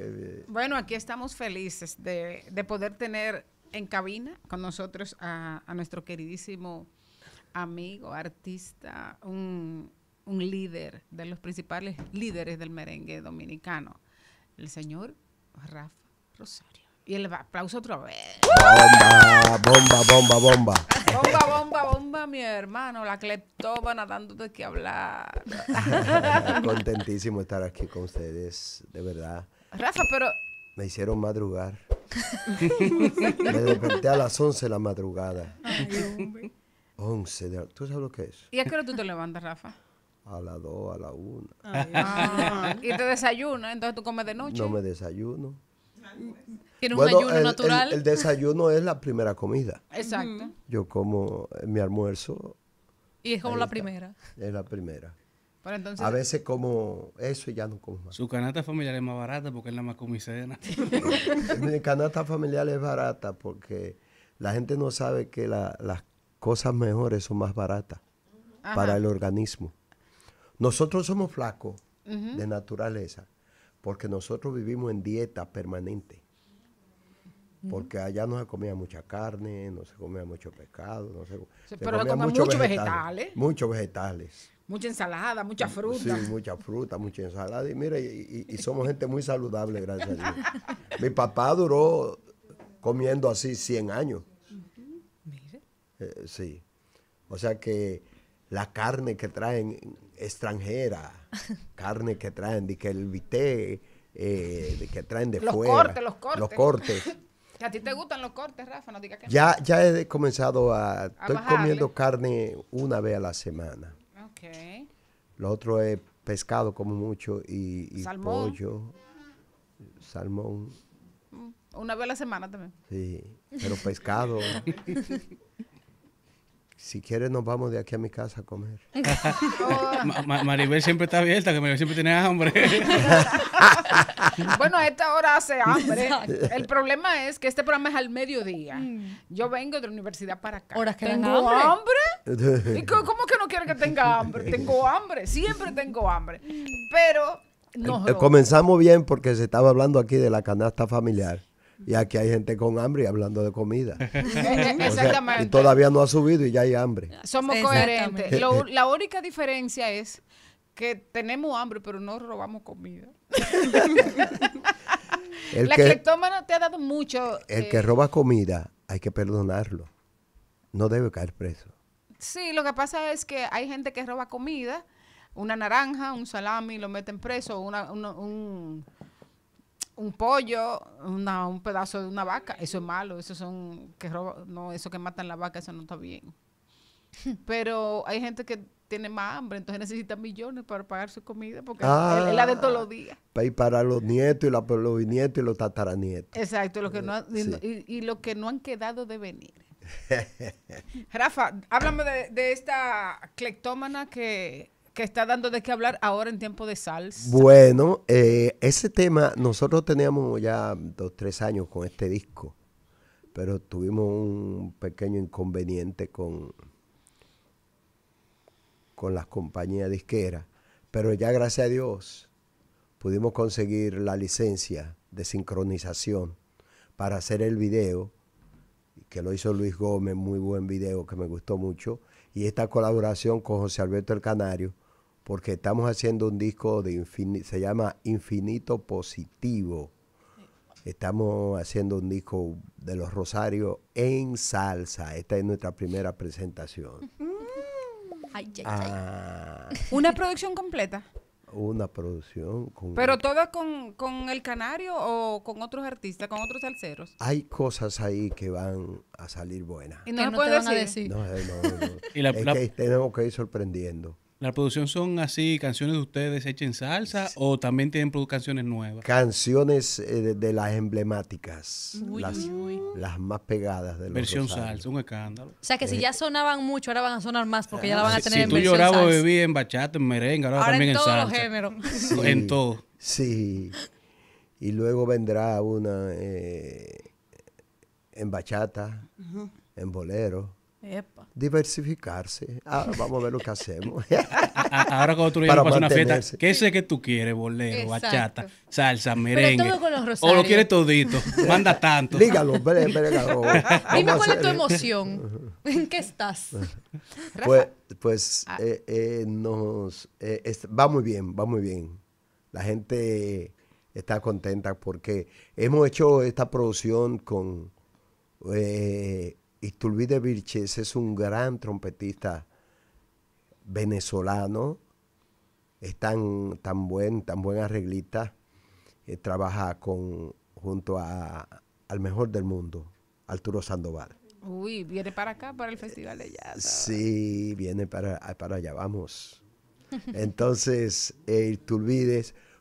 Eh, bueno, aquí estamos felices de, poder tener en cabina con nosotros a, nuestro queridísimo amigo, artista, un, líder de los principales líderes del merengue dominicano, el señor Rafa Rosario. Y el aplauso otra vez. Bomba, bomba, bomba, bomba. Bomba, bomba, bomba, mi hermano. La cleptómana dando de qué hablar. Contentísimo estar aquí con ustedes, de verdad. Rafa, pero... Me hicieron madrugar. me desperté a las 11 de la madrugada. Ay, 11 de la... ¿Tú sabes lo que es? ¿Y a qué hora tú te levantas, Rafa? A las 2, a la 1. Ah, ¿Y te desayunas? ¿Entonces tú comes de noche? No me desayuno. ¿Tienes un ayuno natural? el, desayuno es la primera comida. Exacto. Yo como eh, mi almuerzo. ¿Y es como la primera? Es la primera. A veces como eso y ya no como más. Su canasta familiar es más barata porque es la más comisena. Mi canasta familiar es barata porque la gente no sabe que las cosas mejores son más baratas para el organismo. Nosotros somos flacos de naturaleza porque nosotros vivimos en dieta permanente. Porque allá no se comía mucha carne, no se comía mucho pescado, no se, pero se comía muchos vegetales. Muchos vegetales. Mucha ensalada, mucha fruta. Sí, mucha fruta, mucha ensalada. Y mira, y, somos gente muy saludable, gracias a Dios. Mi papá duró comiendo así 100 años. Mire. Eh, sí. O sea que la carne que traen extranjera, carne que traen, de que el vité, eh, que traen de los fuera. Cortes, los cortes, los cortes. ¿A ti te gustan los cortes, Rafa? ya, ya he comenzado a... estoy comiendo carne una vez a la semana. Lo otro es pescado, como mucho, y, salmón. pollo, salmón. Mm, una vez a la semana también. Sí, pero pescado. si quieres nos vamos de aquí a mi casa a comer. Maribel siempre está abierta, que Maribel siempre tiene hambre. bueno, a esta hora hace hambre. El problema es que este programa es al mediodía. Mm. Yo vengo de la universidad para acá. que ¿Tengo hambre? cómo que no quiero que tenga hambre? Tengo hambre, siempre tengo hambre. Pero eh, comenzamos bien porque se estaba hablando aquí de la canasta familiar. Y aquí hay gente con hambre y hablando de comida. Eh, eh, exactamente. y todavía no ha subido y ya hay hambre. Somos coherentes. la única diferencia es que tenemos hambre, pero no robamos comida. el la que, no te ha dado mucho. El que eh, roba comida, hay que perdonarlo. No debe caer preso. Sí, lo que pasa es que hay gente que roba comida, una naranja, un salami, lo meten preso, una, un, pollo, un pedazo de una vaca. Eso es malo, eso son que no, eso que matan la vaca, eso no está bien. Pero hay gente que tiene más hambre, entonces necesita millones para pagar su comida porque es la de todos los ah, días. Y para los nietos y la, los nietos y los tataranietos. Exacto, que no, y, lo que no han quedado de venir. Rafa, háblame de, esta clectómana que, que, está dando de qué hablar ahora en tiempo de salsa. Bueno, eh, ese tema, nosotros teníamos ya dos, tres años con este disco, pero tuvimos un pequeño inconveniente con con las compañías disqueras. Pero ya gracias a Dios pudimos conseguir la licencia de sincronización para hacer el video, que lo hizo Luis Gómez, muy buen video que me gustó mucho, y esta colaboración con José Alberto El Canario, porque estamos haciendo un disco de infinito, se llama Infinito Positivo. Estamos haciendo un disco de los Rosarios en salsa. Esta es nuestra primera presentación. Ah. Una producción completa. Una producción. ¿Pero todas toda con, el canario o con otros artistas, con otros salseros? Hay cosas ahí que van a salir buenas. Y no, no, van decir? tenemos que ir sorprendiendo. ¿La producción son así, canciones de ustedes hechas en salsa o también tienen canciones nuevas? Canciones eh, de, las emblemáticas, las, más pegadas de los Versión salsa, un escándalo. O sea que si eh, ya sonaban mucho, ahora van a sonar más porque ya la van a tener en versión salsa. Si tú llorabas, bebí en bachata, en merengue, ahora, también en, en salsa. géneros. en todo. Sí. Y luego vendrá una eh, en bachata, en bolero diversificarse. Ah, vamos a ver lo que hacemos. Ahora cuando tú le llevas una fiesta, ¿qué sé que tú quieres? Bolero, bachata, salsa, merengue. o lo quieres todito. Manda tanto. Dígalo, Dime cuál es tu emoción. ¿En qué estás? Pues, pues, pues ah. eh, eh, nos, eh, va muy bien, va muy bien. La gente está contenta porque hemos hecho esta producción con Iturbide Virches es un gran trompetista venezolano, es tan, tan buen, tan buen arreglista, eh, trabaja con, junto a, al mejor del mundo, Arturo Sandoval. Uy, viene para acá, para el Festival de Jazz. Eh, sí, viene para, ah, para allá, vamos. Entonces, eh,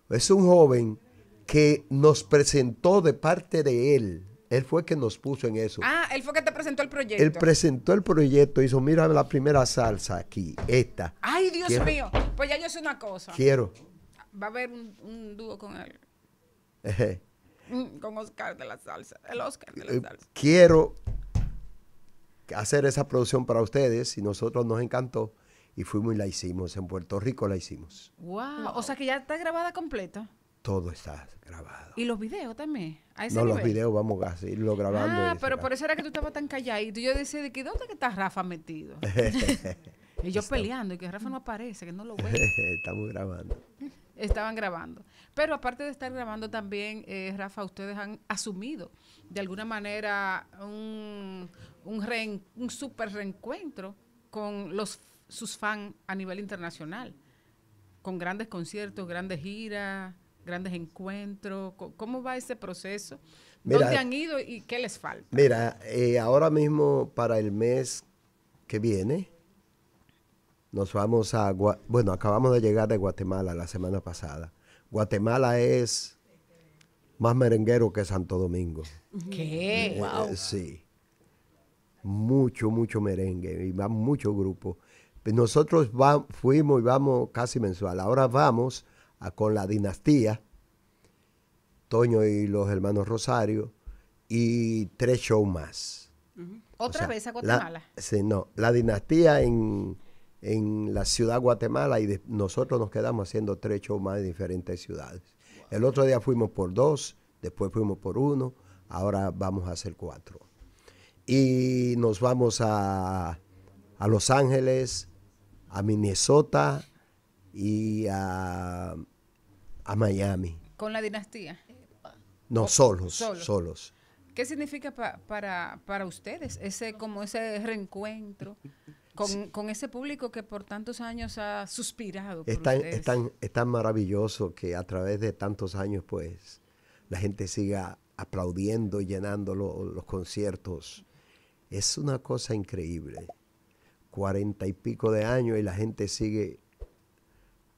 es un joven que nos presentó de parte de él él fue que nos puso en eso. Ah, él fue que te presentó el proyecto. Él presentó el proyecto, hizo, mira la primera salsa aquí, esta. Ay, Dios mío. Pues ya yo sé una cosa. Quiero. Va a haber un, dúo con él. Mm, con Oscar de la salsa. El Oscar de la eh, salsa. Quiero hacer esa producción para ustedes y nosotros nos encantó y fuimos y la hicimos en Puerto Rico la hicimos. Wow, o sea que ya está grabada completa todo está grabado. ¿Y los videos también? no, los videos vamos a seguirlo ah, grabando. Ah, pero por eso era que tú estabas tan calladito. Yo decía, ¿de qué dónde está Rafa metido? y yo peleando, y que Rafa no aparece, que no lo veo. Estamos grabando. Estaban grabando. Pero aparte de estar grabando también, eh, Rafa, ustedes han asumido de alguna manera un, un, super reencuentro con los, sus fans a nivel internacional, con grandes conciertos, grandes giras grandes encuentros? ¿Cómo va ese proceso? ¿Dónde han ido y qué les falta? Mira, eh, ahora mismo para el mes que viene, nos vamos a... Bueno, acabamos de llegar de Guatemala la semana pasada. Guatemala es más merenguero que Santo Domingo. ¿Qué? Eh, eh, sí. Mucho, mucho merengue y va mucho grupo. Nosotros fuimos y vamos casi mensual. Ahora vamos con la dinastía, Toño y los hermanos Rosario, y tres shows más. Otra vez a Guatemala. sí, no, la dinastía en, la ciudad de Guatemala y nosotros nos quedamos haciendo tres shows más en diferentes ciudades. El otro día fuimos por dos, después fuimos por uno, ahora vamos a hacer cuatro. Y nos vamos a, a Los Ángeles, a Minnesota, y a, Miami. ¿Con la dinastía? No, solos, solos, ¿Qué significa para, ustedes ese, como ese reencuentro con, ese público que por tantos años ha suspirado? Es, tan, es, tan, maravilloso que a través de tantos años, pues, la gente siga aplaudiendo, llenando los conciertos. Es una cosa increíble. Cuarenta y pico de años y la gente sigue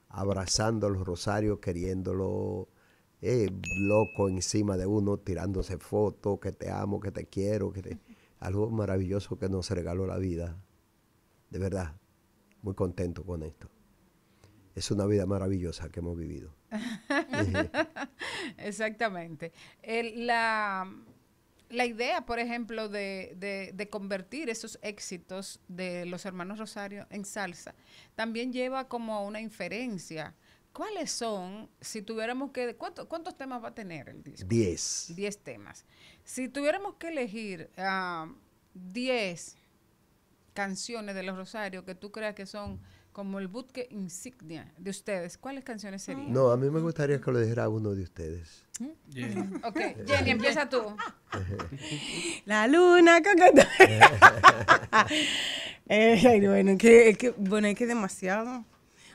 abrazando los rosarios, queriéndolo eh, loco encima de uno, tirándose fotos, que te amo, que te quiero, que algo maravilloso que nos regaló la vida. De verdad, muy contento con esto. Es una vida maravillosa que hemos vivido. Exactamente. la, la idea, por ejemplo, de, convertir esos éxitos de los hermanos Rosario en salsa, también lleva como a una inferencia. ¿Cuáles son, si tuviéramos que... ¿Cuántos temas va a tener el disco? Diez. Diez temas. Si tuviéramos que elegir ah, diez canciones de los Rosarios que tú creas que son como el bootque insignia de ustedes, ¿cuáles canciones serían? No, a mí me gustaría que lo dijera uno de ustedes. ¿Mm? okay Ok, Jenny, empieza tú. La luna eh, bueno, que, que, bueno, es que demasiado.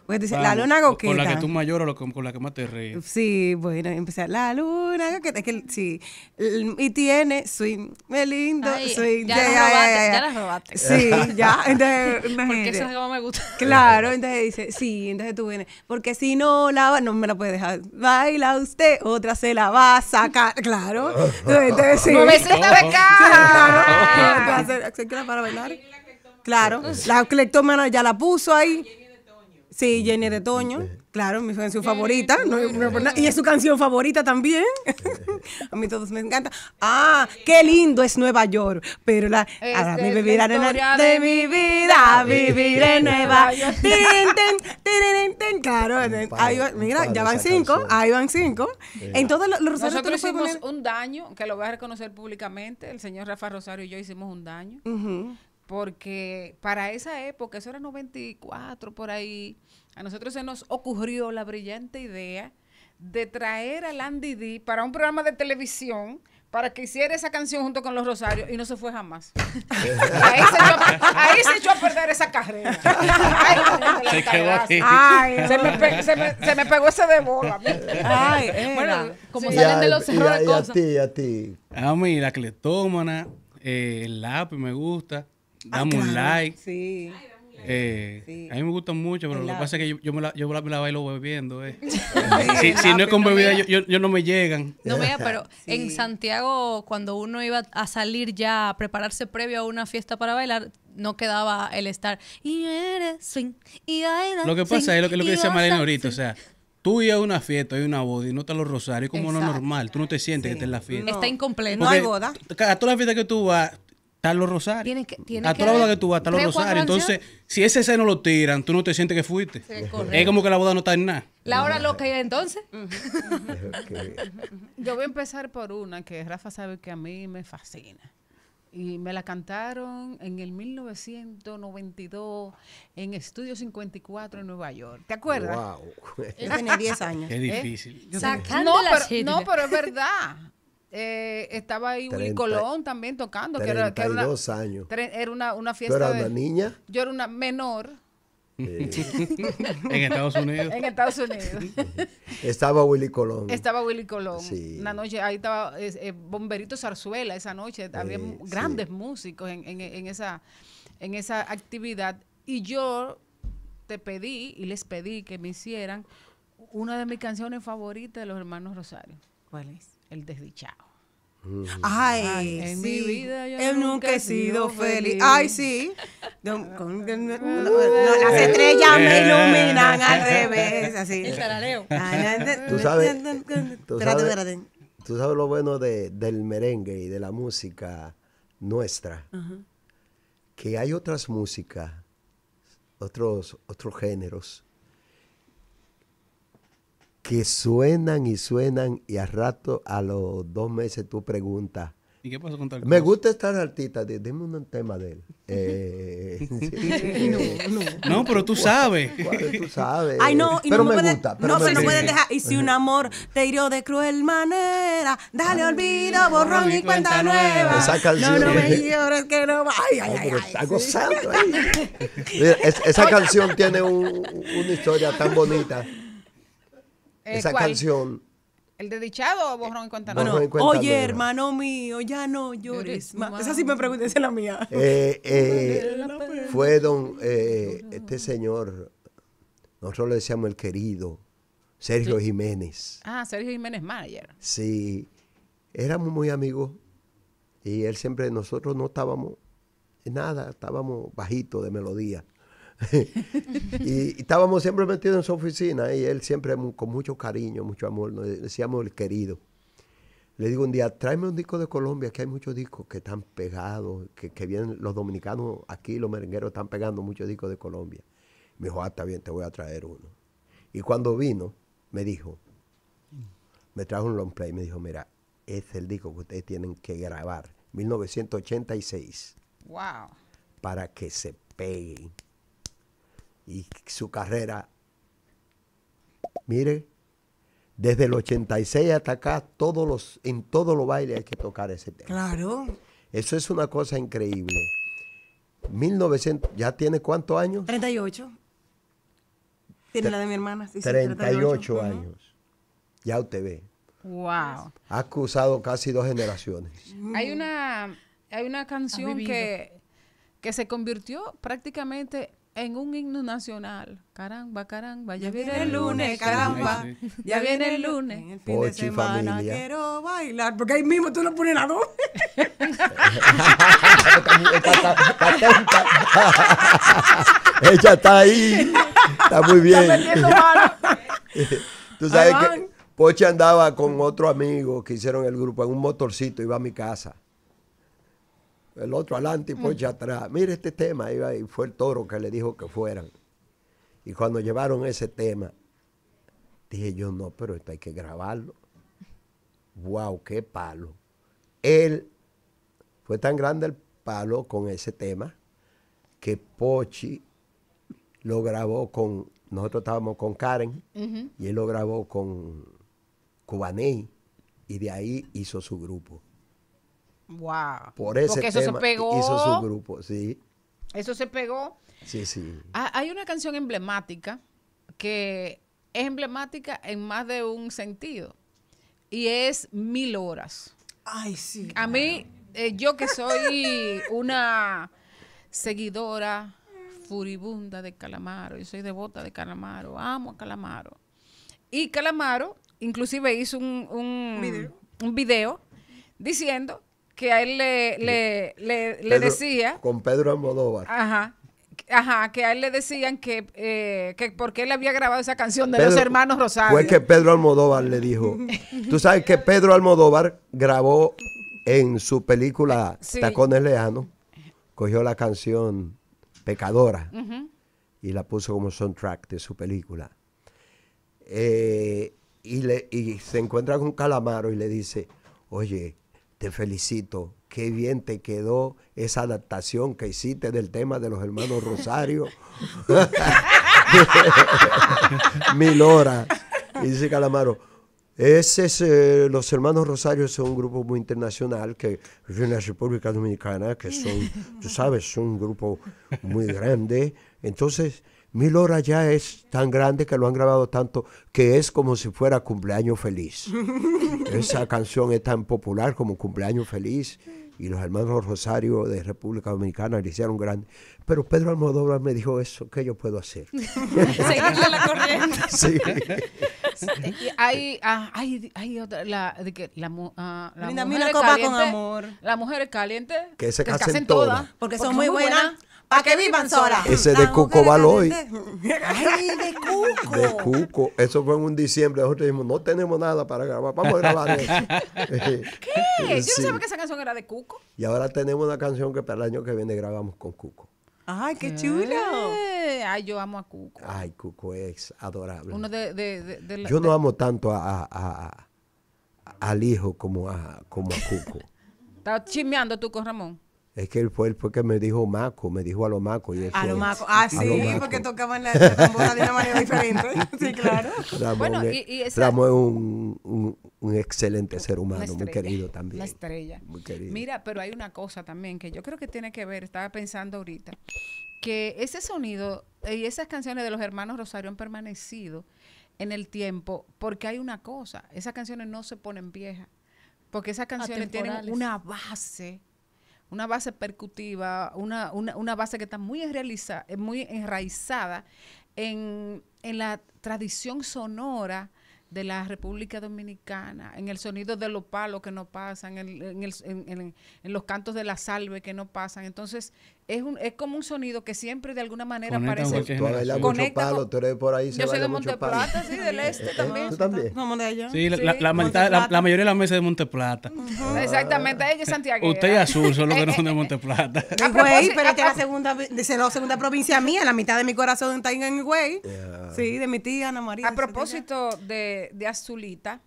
Pues dice la luna coqueta. Con la que tú mayor o con la que más te ríes. Sí, bueno, a, la luna coqueta. Es que, sí. Y tiene swing, me lindo, Ay, swing. Ya, ya, la ya, ya, la robaste. Sí, ya. Entonces, imagínate. Porque eso es me gusta. Claro, entonces dice, sí, entonces tú vienes. Porque si no la no me la puede dejar. Baila usted, otra se la va a sacar. Claro. Entonces, sí. Claro. ¿Se para bailar? Claro. La clectómana ya la puso ahí. Sí, Jenny de Toño, claro, mi canción favorita. y es su canción favorita también. a mí todos me encanta. Ah, qué lindo es Nueva York. Pero la, este, ahora de mi vida, vivir en Nueva York. Claro, eh, ahí mira, ya van cinco, ahí van cinco. En los Nosotros hicimos un daño, que lo voy a reconocer públicamente. El señor Rafa Rosario y yo hicimos un daño porque para esa época, eso era 94 por ahí, a nosotros se nos ocurrió la brillante idea de traer a Landy D para un programa de televisión para que hiciera esa canción junto con los Rosarios y no se fue jamás. ahí, se echó, a perder esa carrera. se, quedó aquí. se, me pegó ese de bola. Ay, bueno, como salen de los errores cosas. a ti, a ti. A mí, la cletómana, eh, el lápiz me gusta. Ah, dame un like. Eh, sí. A mí me gusta mucho, pero lo que pasa es que yo, yo, me, la, yo la bailo bebiendo. Eh. si, si no es con bebida, yo, yo, no me llegan. No, mira, pero en Santiago, cuando uno iba a salir ya a prepararse previo a una fiesta para bailar, no quedaba el estar. Y eres swing, y Lo que pasa es lo que, lo que decía Marina ahorita, o sea. Tú ibas a una fiesta, y una boda y no te los rosarios, como lo normal. Tú no te sientes que estás en la fiesta. Está incompleto. No hay boda. A todas las fiestas que tú vas, Carlos los rosarios. a toda la boda que tú vas, están los rosarios. Entonces, si ese seno lo tiran, tú no te sientes que fuiste. es como que la boda no está en nada. La hora loca ya entonces. Yo voy a empezar por una que Rafa sabe que a mí me fascina y me la cantaron en el 1992 en Estudio 54 en Nueva York. ¿Te acuerdas? Wow. Yo tenía 10 años. Qué difícil. Eh, no, pero, es verdad. Eh, estaba ahí Willy Colón también tocando. que era, que años. era una, fiesta. ¿Tú una niña? yo era una menor. Eh. en Estados Unidos. En Estados Unidos. estaba Willy Colón. Estaba Willy Colón. Una noche, ahí estaba eh, Bomberito Zarzuela esa noche. Había grandes músicos en, en, esa, en esa actividad. Y yo te pedí y les pedí que me hicieran una de mis canciones favoritas de los hermanos Rosario. ¿Cuál es? El desdichado. Ay, en mi vida yo nunca he sido feliz. Ay, sí. las eh, estrellas me eh. iluminan al revés, así. El Tú sabes, lo bueno del merengue y de la música nuestra, que hay otras músicas, otros, otros géneros que suenan y suenan y a rato, a los dos meses tú preguntas. ¿Y qué pasó con tal Me gusta estar artista, dime un tema de él. Eh, no, no. no, pero tú sabes. Tú sabes. Ay, no, y pero no me gusta. no, se dejar. Y si un amor te hirió de cruel manera, dale olvido, borrón y cuenta, nueva. Esa canción. No, no me llores que no va. Ay, ay, ay. está gozando. esa canción tiene una historia tan bonita eh, esa canción. ¿El desdichado o borrón y cuenta oye, hermano mío, ya no llores. Esa sí me pregunté, esa es la mía. Eh, eh, fue don, este señor, nosotros le decíamos el querido, Sergio Jiménez. Ah, Sergio Jiménez Mayer. Sí, éramos muy amigos y él siempre, nosotros no estábamos, nada, estábamos bajito de melodía. y, estábamos siempre metidos en su oficina y él siempre con mucho cariño, mucho amor, nos decíamos el querido. Le digo un día, tráeme un disco de Colombia, que hay muchos discos que están pegados, que, que vienen los dominicanos aquí, los merengueros están pegando muchos discos de Colombia. Me dijo, ah, está bien, te voy a traer uno. Y cuando vino, me dijo, me trajo un long play, me dijo, mira, es el disco que ustedes tienen que grabar, 1986. Wow. Para que se peguen y su carrera. Mire, desde el 86 hasta acá, todos los, en todos los bailes hay que tocar ese tema. Claro. Eso es una cosa increíble. 1900, ¿ya tiene cuántos años? 38. Tiene la de mi hermana. 38, años. Ya usted ve. Wow. Ha cruzado casi dos generaciones. Hay una, hay una canción que, que se convirtió prácticamente en un himno nacional. Caramba, caramba, ya, viene, el lunes, caramba, ya viene el lunes. el fin de semana familia. quiero bailar, porque ahí mismo tú lo pones a dos. Ella está ahí, está muy bien. tú sabes que Poche andaba con otro amigo que hicieron el grupo en un motorcito, iba a mi casa el otro adelante y Pochi mm. atrás. Mire este tema, y fue el toro que le dijo que fueran. Y cuando llevaron ese tema, dije yo, no, pero esto hay que grabarlo. ¡Wow, qué palo! Él fue tan grande el palo con ese tema que Pochi lo grabó con, nosotros estábamos con Karen y él lo grabó con Cubaney y de ahí hizo su grupo. Wow. Por ese eso se pegó. hizo su grupo, sí. Eso se pegó. Sí, sí. Hay una canción emblemática que es emblemática en más de un sentido y es Mil Horas. Ay, sí. A mí, eh, yo que soy una seguidora furibunda de Calamaro, yo soy devota de Calamaro, amo a Calamaro. Y Calamaro inclusive hizo un, un video diciendo que a él le, decía. Con Pedro Almodóvar. Ajá. Ajá, que a él le decían que, eh, que porque él había grabado esa canción de los hermanos Rosario. Fue que Pedro Almodóvar le dijo. Tú sabes que Pedro Almodóvar grabó en su película Tacones Lejanos, cogió la canción Pecadora y la puso como soundtrack de su película. Eh, y, le, y se encuentra con Calamaro y le dice, oye, te felicito. Qué bien te quedó esa adaptación que hiciste del tema de los hermanos Rosario. Mil horas. Y dice Calamaro, ese es, eh, los hermanos Rosario son un grupo muy internacional que vive en la República Dominicana, que son, tú sabes, un grupo muy grande. Entonces, Mil horas ya es tan grande que lo han grabado tanto que es como si fuera cumpleaños feliz. Esa canción es tan popular como cumpleaños feliz y los hermanos Rosario de República Dominicana le hicieron grande. Pero Pedro Almodóvar me dijo eso, ¿qué yo puedo hacer? Seguirle la corriente. Sí. Ah, hay, otra, la, de que, la, ah, mujer caliente, con amor. La mujer caliente. Que se, casen, todas. Porque, son muy buenas para que vivan Zora. Ese de Cuco Baloy. Ay, de Cuco. De Cuco. Eso fue en un diciembre. Nosotros dijimos, no tenemos nada para grabar. Vamos a grabar. ¿Qué? Yo no sabía que esa canción era de Cuco. Y ahora tenemos una canción que para el año que viene grabamos con Cuco. Ay, qué eh. chulo. Ay, yo amo a Cuco. Ay, Cuco es adorable. Uno de, de, de, yo no amo tanto a, al hijo como a, como a Cuco. Estás chismeando tú con Ramón. Es que él fue, el que me dijo maco, me dijo a lo maco. Y ah, a lo maco, ah, sí, porque tocaban la, la tambora de una manera diferente. sí, claro. bueno, y, y es un, excelente ser humano, muy querido también. Una estrella. Muy querido. Mira, pero hay una cosa también que yo creo que tiene que ver, estaba pensando ahorita, que ese sonido y esas canciones de los hermanos Rosario han permanecido en el tiempo porque hay una cosa, esas canciones no se ponen viejas, porque esas canciones tienen una base una base percutiva, una, base que está muy, eh, muy enraizada en, la tradición sonora de la República Dominicana, en el sonido de los palos que no pasan, en, en, el, en, los cantos de la salve que no pasan. Entonces, es, un, es como un sonido que siempre de alguna manera parece. Tú bailas tú eres por ahí. Se yo soy de Monteplata, sí, del este ¿Eh? también. ¿Tú también? de Sí, la, sí la, mayoría de las mesas de Monteplata. Uh Exactamente, ella es Santiago. Usted y Azul son los que no son de Monteplata. Güey, pero esta es la segunda, la segunda provincia mía, la mitad de mi corazón está en Güey. Sí, de mi tía Ana María. A propósito de, de Azulita.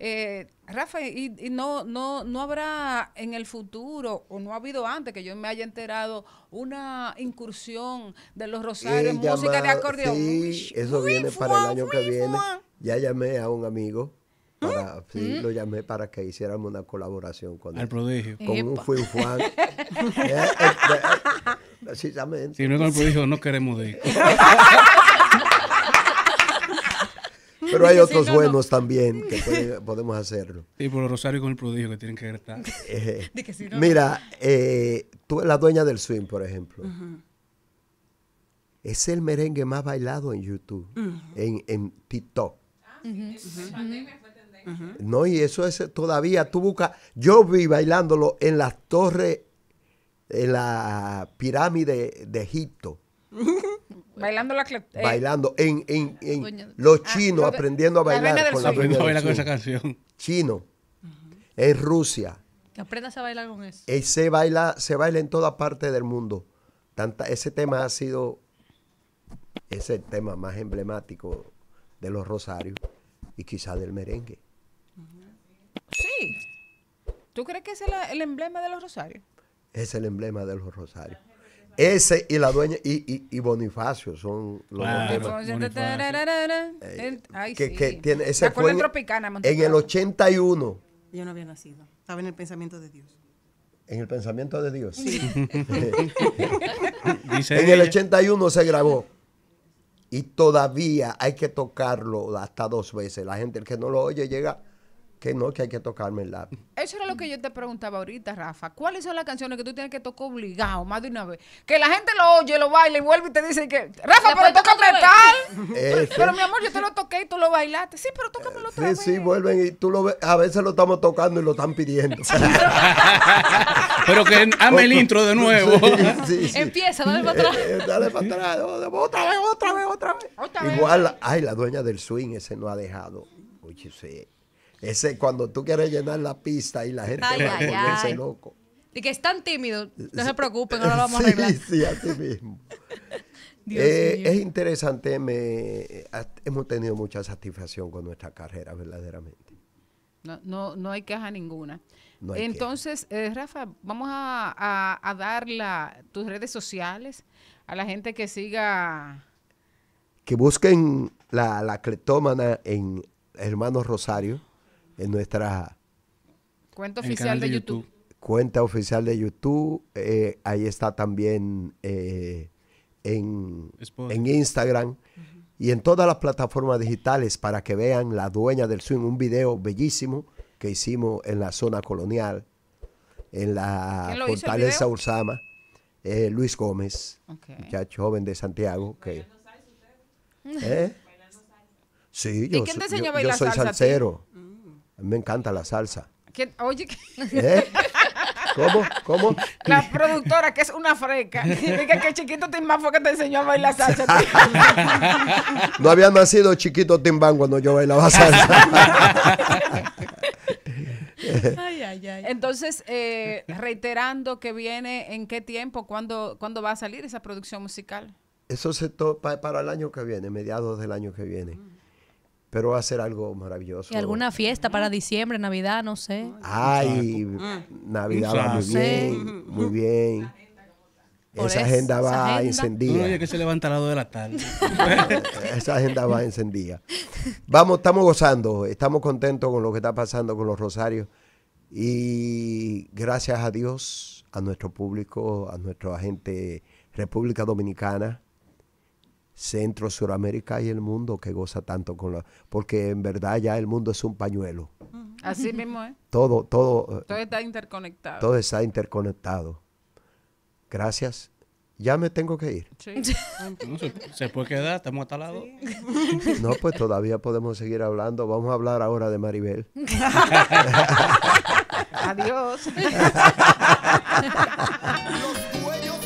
Eh, Rafa, y, no, no, no habrá en el futuro, o no ha habido antes que yo me haya enterado, una incursión de los Rosarios en eh, música de acordeón. Sí, eso viene para el año que viene. Ya llamé a un amigo. ¿Mm? Para, ¿Mm? lo llamé para que hiciéramos una colaboración con el prodigio. Con un Juan. Eh, eh, precisamente. Si no es con el prodigio, no queremos de Pero hay otros buenos también que podemos hacerlo. Sí, por los rosarios con el prodigio que tienen que estar. Eh, mira, eh, la dueña del swing, por ejemplo. Es el merengue más bailado en YouTube, en, en, TikTok. Ah, no, y eso es todavía, tú buscas, yo vi bailándolo en las torres, en la pirámide de Egipto. Bailando la eh, Bailando en, en, ah, los chinos aprendiendo a bailar con la Aprendiendo a con esa canción. Chino. En Rusia. Que aprendas a bailar con eso. Eh, se baila, se baila en toda parte del mundo. Tanta, ese tema ha sido ese el tema más emblemático de los rosarios y quizás del merengue. Sí. ¿Tú crees que es el emblema de los rosarios? Es el emblema de los rosarios. Ese y la dueña y, Bonifacio son los que, tiene, ese fue en, el 81. Yo no había nacido. Estaba en el pensamiento de Dios. En el pensamiento de Dios. Sí. en el 81 se grabó. Y todavía hay que tocarlo hasta dos veces. La gente, el que no lo oye, llega que no, que hay que tocarme el lápiz. Eso era lo que yo te preguntaba ahorita, Rafa. ¿Cuáles son las canciones que tú tienes que tocar obligado más de una vez? Que la gente lo oye, lo baila y vuelve y te dice que, Rafa, pero toca metal eh, pero mi amor, yo te lo toqué y tú lo bailaste. Sí, pero toca eh, otra sí, vez. Sí, vuelven y tú lo ves. A veces lo estamos tocando y lo están pidiendo. pero que ame el intro de nuevo. Sí, sí, Empieza, dale eh, para atrás. dale para atrás. Otra vez, otra vez, otra vez. Igual, ay, la dueña del swing ese no ha dejado. Oye, sí ese cuando tú quieres llenar la pista y la gente va a loco. Y que es tan tímido, no se preocupen, ahora lo vamos a arreglar. Eh, es interesante, me, hemos tenido mucha satisfacción con nuestra carrera, verdaderamente. No, no, hay caja ninguna. Entonces, eh, Rafa, vamos a, a, dar la, tus redes sociales a la gente que siga. Que busquen la, la cleptómana en Hermanos Rosario en nuestra... Cuenta oficial de YouTube. Cuenta oficial de YouTube. Eh, ahí está también eh, en, Instagram. Y en todas las plataformas digitales para que vean La Dueña del Swing, un video bellísimo que hicimos en la zona colonial, en la fortaleza Ursama. Eh, Luis Gómez, okay. muchacho joven de Santiago. Que, ¿Eh? Sí, yo, yo, soy salsero me encanta la salsa. Oye, ¿Eh? ¿Cómo? ¿Cómo? La productora, que es una freca. Dice que Chiquito Timbán fue que te enseñó a bailar salsa. no había nacido Chiquito Timbán cuando yo bailaba salsa. ay, ay, ay. Entonces, eh, reiterando que viene, ¿en qué tiempo? ¿Cuándo, va a salir esa producción musical? Eso se topa para el año que viene, mediados del año que viene. Mm pero va a ser algo maravilloso. ¿Y alguna fiesta para diciembre, Navidad, no sé? Ay, Navidad va muy bien, muy bien. esa agenda va encendida. Oye, que se levanta a las de la tarde. esa agenda va encendida. Vamos, estamos gozando, estamos contentos con lo que está pasando con los Rosarios. Y gracias a Dios, a nuestro público, a nuestro agente República Dominicana, Centro, Suramérica y el mundo que goza tanto con la... Porque en verdad ya el mundo es un pañuelo. Así mismo Todo, todo... Eh, todo está interconectado. Todo está interconectado. Gracias. Ya me tengo que ir. Sí. se, puede quedar, estamos hasta lado. No, pues todavía podemos seguir hablando. Vamos a hablar ahora de Maribel. Adiós.